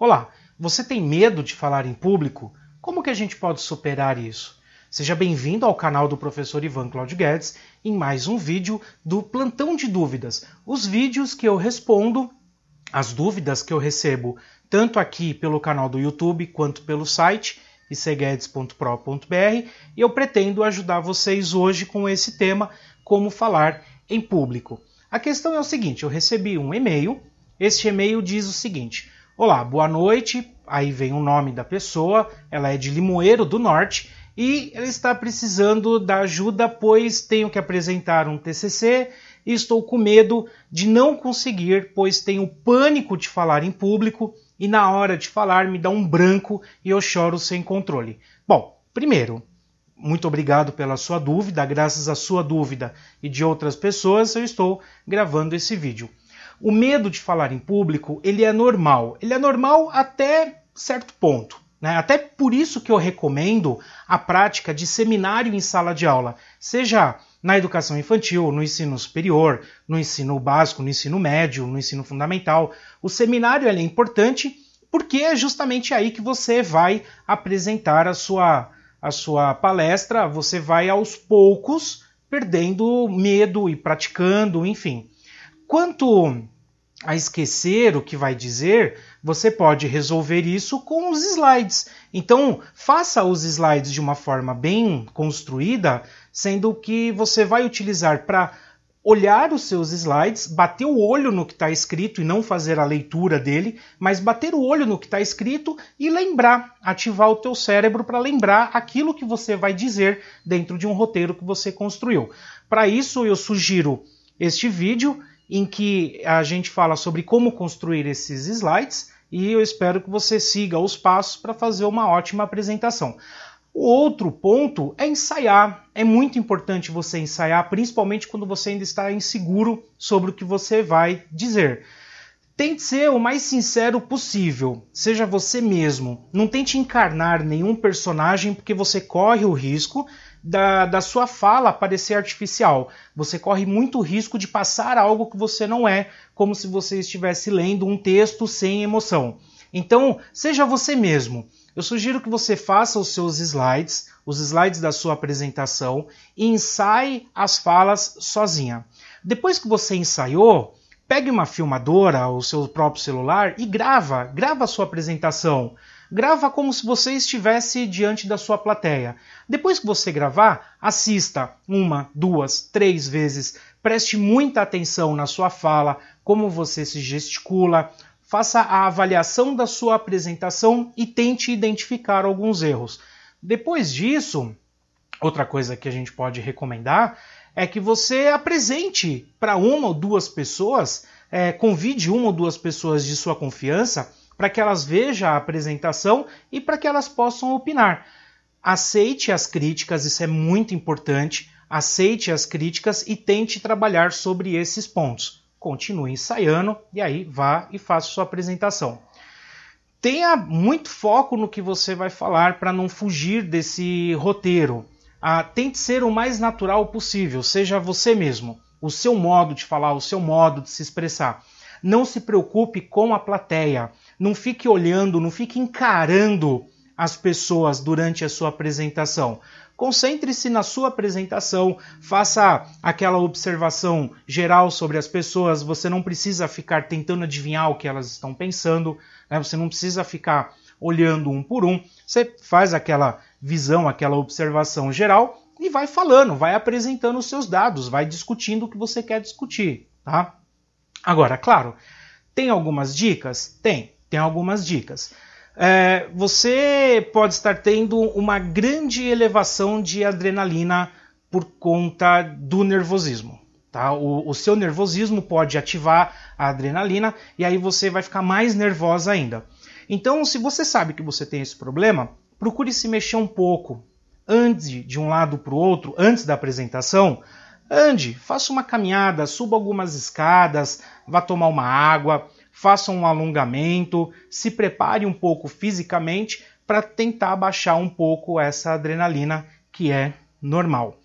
Olá, você tem medo de falar em público? Como que a gente pode superar isso? Seja bem-vindo ao canal do professor Ivan Claudio Guedes em mais um vídeo do Plantão de Dúvidas. Os vídeos que eu respondo as dúvidas que eu recebo tanto aqui pelo canal do YouTube quanto pelo site icguedes.pro.br e eu pretendo ajudar vocês hoje com esse tema como falar em público. A questão é o seguinte, eu recebi um e-mail, este e-mail diz o seguinte: Olá, boa noite. Aí vem o nome da pessoa, ela é de Limoeiro do Norte e ela está precisando da ajuda, pois tenho que apresentar um TCC e estou com medo de não conseguir, pois tenho pânico de falar em público e na hora de falar me dá um branco e eu choro sem controle. Bom, primeiro, muito obrigado pela sua dúvida, graças à sua dúvida e de outras pessoas eu estou gravando esse vídeo. O medo de falar em público, ele é normal. Ele é normal até certo ponto. Né? Até por isso que eu recomendo a prática de seminário em sala de aula, seja na educação infantil, no ensino superior, no ensino básico, no ensino médio, no ensino fundamental. O seminário é importante porque é justamente aí que você vai apresentar a sua, a sua palestra, você vai aos poucos perdendo medo e praticando, enfim. Quanto a esquecer o que vai dizer, você pode resolver isso com os slides. Então, faça os slides de uma forma bem construída, sendo que você vai utilizar para olhar os seus slides, bater o olho no que está escrito e não fazer a leitura dele, mas bater o olho no que está escrito e lembrar, ativar o teu cérebro para lembrar aquilo que você vai dizer dentro de um roteiro que você construiu. Para isso, eu sugiro este vídeo em que a gente fala sobre como construir esses slides e eu espero que você siga os passos para fazer uma ótima apresentação. O outro ponto é ensaiar. É muito importante você ensaiar, principalmente quando você ainda está inseguro sobre o que você vai dizer. Tente ser o mais sincero possível, seja você mesmo. Não tente encarnar nenhum personagem porque você corre o risco da, da sua fala parecer artificial. Você corre muito risco de passar algo que você não é, como se você estivesse lendo um texto sem emoção. Então, seja você mesmo. Eu sugiro que você faça os seus slides, os slides da sua apresentação, e ensaie as falas sozinha. Depois que você ensaiou, pegue uma filmadora ou seu próprio celular e grava, grava a sua apresentação. Grava como se você estivesse diante da sua plateia. Depois que você gravar, assista uma, duas, três vezes. Preste muita atenção na sua fala, como você se gesticula. Faça a avaliação da sua apresentação e tente identificar alguns erros. Depois disso, outra coisa que a gente pode recomendar é que você apresente para uma ou duas pessoas, é, convide uma ou duas pessoas de sua confiança para que elas vejam a apresentação e para que elas possam opinar. Aceite as críticas, isso é muito importante. Aceite as críticas e tente trabalhar sobre esses pontos. Continue ensaiando e aí vá e faça sua apresentação. Tenha muito foco no que você vai falar para não fugir desse roteiro. Ah, tente ser o mais natural possível, seja você mesmo, o seu modo de falar, o seu modo de se expressar. Não se preocupe com a plateia. Não fique olhando, não fique encarando as pessoas durante a sua apresentação. Concentre-se na sua apresentação, faça aquela observação geral sobre as pessoas. Você não precisa ficar tentando adivinhar o que elas estão pensando, né? você não precisa ficar olhando um por um. Você faz aquela visão, aquela observação geral e vai falando, vai apresentando os seus dados, vai discutindo o que você quer discutir, tá? Agora, claro, tem algumas dicas? Tem tem algumas dicas. É, você pode estar tendo uma grande elevação de adrenalina por conta do nervosismo. Tá? O, o, seu nervosismo pode ativar a adrenalina e aí você vai ficar mais nervosa ainda. Então, se você sabe que você tem esse problema, procure se mexer um pouco. Ande de um lado para o outro antes da apresentação. Ande, faça uma caminhada, suba algumas escadas, vá tomar uma água faça um alongamento, se prepare um pouco fisicamente para tentar baixar um pouco essa adrenalina que é normal.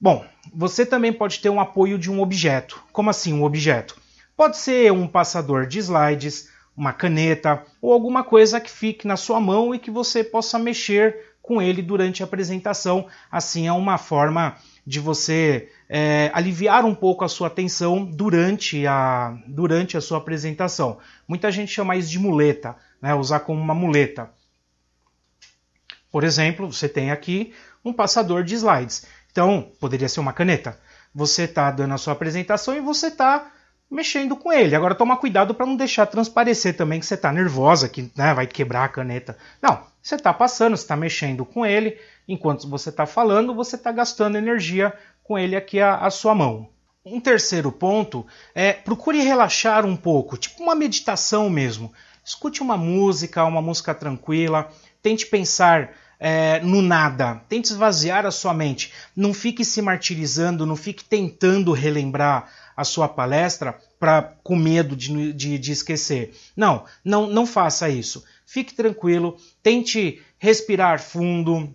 Bom, você também pode ter um apoio de um objeto. Como assim um objeto? Pode ser um passador de slides, uma caneta ou alguma coisa que fique na sua mão e que você possa mexer com ele durante a apresentação. Assim é uma forma de você é, aliviar um pouco a sua tensão durante a, durante a sua apresentação. Muita gente chama isso de muleta, né? usar como uma muleta. Por exemplo, você tem aqui um passador de slides. Então, poderia ser uma caneta. Você está dando a sua apresentação e você está mexendo com ele. Agora toma cuidado para não deixar transparecer também que você está nervosa, que né, vai quebrar a caneta. Não, você está passando, você está mexendo com ele. Enquanto você está falando, você está gastando energia com ele aqui a sua mão. Um terceiro ponto é procure relaxar um pouco, tipo uma meditação mesmo. Escute uma música, uma música tranquila, tente pensar é, no nada. Tente esvaziar a sua mente. Não fique se martirizando, não fique tentando relembrar a sua palestra para com medo de, de, de esquecer. Não, não, não faça isso. Fique tranquilo, tente respirar fundo,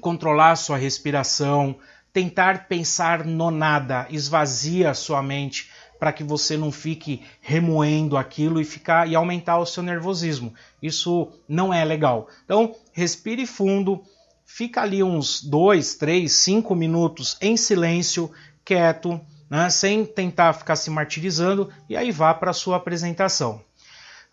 controlar sua respiração, tentar pensar no nada, esvazia a sua mente para que você não fique remoendo aquilo e ficar e aumentar o seu nervosismo. Isso não é legal. Então, respire fundo, fica ali uns dois três cinco minutos em silêncio, quieto, né, sem tentar ficar se martirizando, e aí vá para a sua apresentação.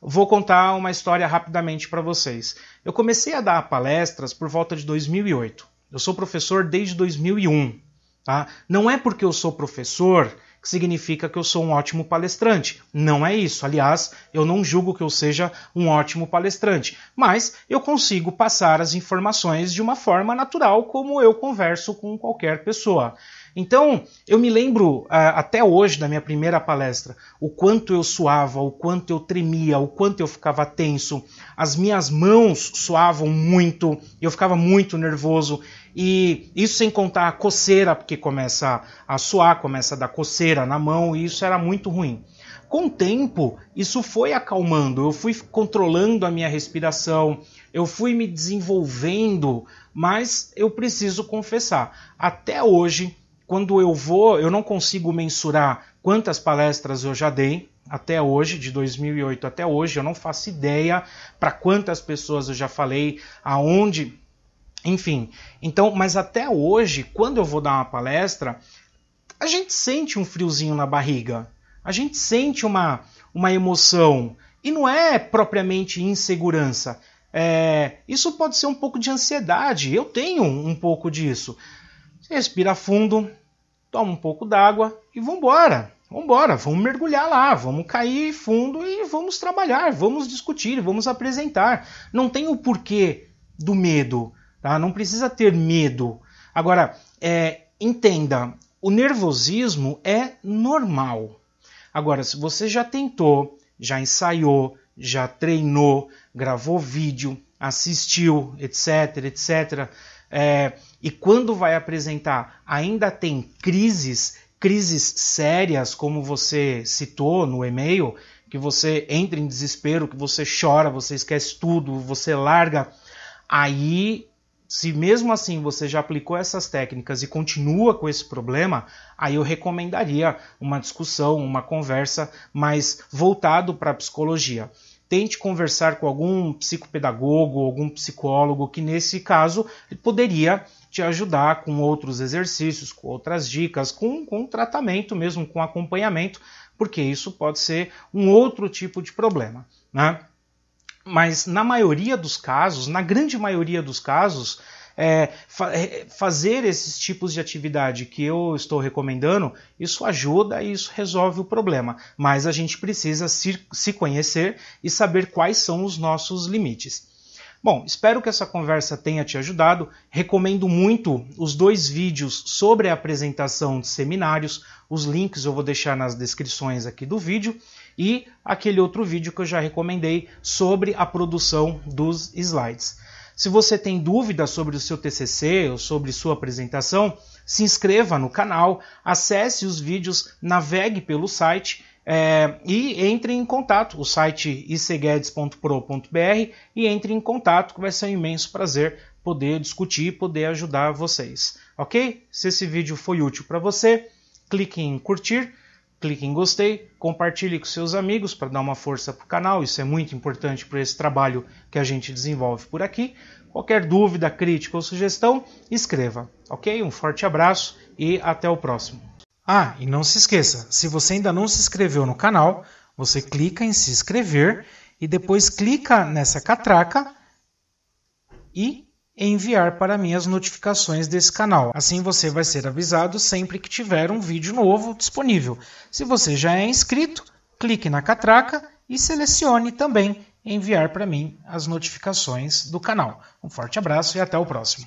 Vou contar uma história rapidamente para vocês. Eu comecei a dar palestras por volta de 2008. Eu sou professor desde 2001. Tá? Não é porque eu sou professor que significa que eu sou um ótimo palestrante. Não é isso. Aliás, eu não julgo que eu seja um ótimo palestrante, mas eu consigo passar as informações de uma forma natural, como eu converso com qualquer pessoa. Então, eu me lembro ah, até hoje da minha primeira palestra, o quanto eu suava, o quanto eu tremia, o quanto eu ficava tenso. As minhas mãos suavam muito, eu ficava muito nervoso. E isso sem contar a coceira, porque começa a suar, começa a dar coceira na mão, e isso era muito ruim. Com o tempo, isso foi acalmando, eu fui controlando a minha respiração, eu fui me desenvolvendo, mas eu preciso confessar, até hoje quando eu vou, eu não consigo mensurar quantas palestras eu já dei até hoje, de 2008 até hoje, eu não faço ideia para quantas pessoas eu já falei, aonde, enfim. Então, mas até hoje, quando eu vou dar uma palestra, a gente sente um friozinho na barriga, a gente sente uma, uma emoção, e não é propriamente insegurança. É, isso pode ser um pouco de ansiedade, eu tenho um pouco disso, Respira fundo, toma um pouco d'água e vambora. embora, vamos mergulhar lá, vamos cair fundo e vamos trabalhar, vamos discutir, vamos apresentar. Não tem o porquê do medo, tá? Não precisa ter medo. Agora, é, entenda, o nervosismo é normal. Agora, se você já tentou, já ensaiou, já treinou, gravou vídeo, assistiu, etc, etc, é, e quando vai apresentar, ainda tem crises, crises sérias, como você citou no e-mail, que você entra em desespero, que você chora, você esquece tudo, você larga. Aí, se mesmo assim você já aplicou essas técnicas e continua com esse problema, aí eu recomendaria uma discussão, uma conversa mais voltado para a psicologia. Tente conversar com algum psicopedagogo, algum psicólogo que nesse caso poderia te ajudar com outros exercícios, com outras dicas, com, com tratamento mesmo, com acompanhamento, porque isso pode ser um outro tipo de problema. Né? Mas na maioria dos casos, na grande maioria dos casos, é, fa é, fazer esses tipos de atividade que eu estou recomendando, isso ajuda e isso resolve o problema. Mas a gente precisa se, se conhecer e saber quais são os nossos limites. Bom, espero que essa conversa tenha te ajudado. Recomendo muito os dois vídeos sobre a apresentação de seminários. Os links eu vou deixar nas descrições aqui do vídeo e aquele outro vídeo que eu já recomendei sobre a produção dos slides. Se você tem dúvidas sobre o seu TCC ou sobre sua apresentação, se inscreva no canal, acesse os vídeos, navegue pelo site é, e entre em contato, o site icguedes.pro.br e entre em contato, que vai ser um imenso prazer poder discutir e poder ajudar vocês, ok? Se esse vídeo foi útil para você, clique em curtir, clique em gostei, compartilhe com seus amigos para dar uma força para o canal, isso é muito importante para esse trabalho que a gente desenvolve por aqui. Qualquer dúvida, crítica ou sugestão, escreva, ok? Um forte abraço e até o próximo. Ah, e não se esqueça, se você ainda não se inscreveu no canal, você clica em se inscrever e depois clica nessa catraca e enviar para mim as notificações desse canal. Assim você vai ser avisado sempre que tiver um vídeo novo disponível. Se você já é inscrito, clique na catraca e selecione também enviar para mim as notificações do canal. Um forte abraço e até o próximo.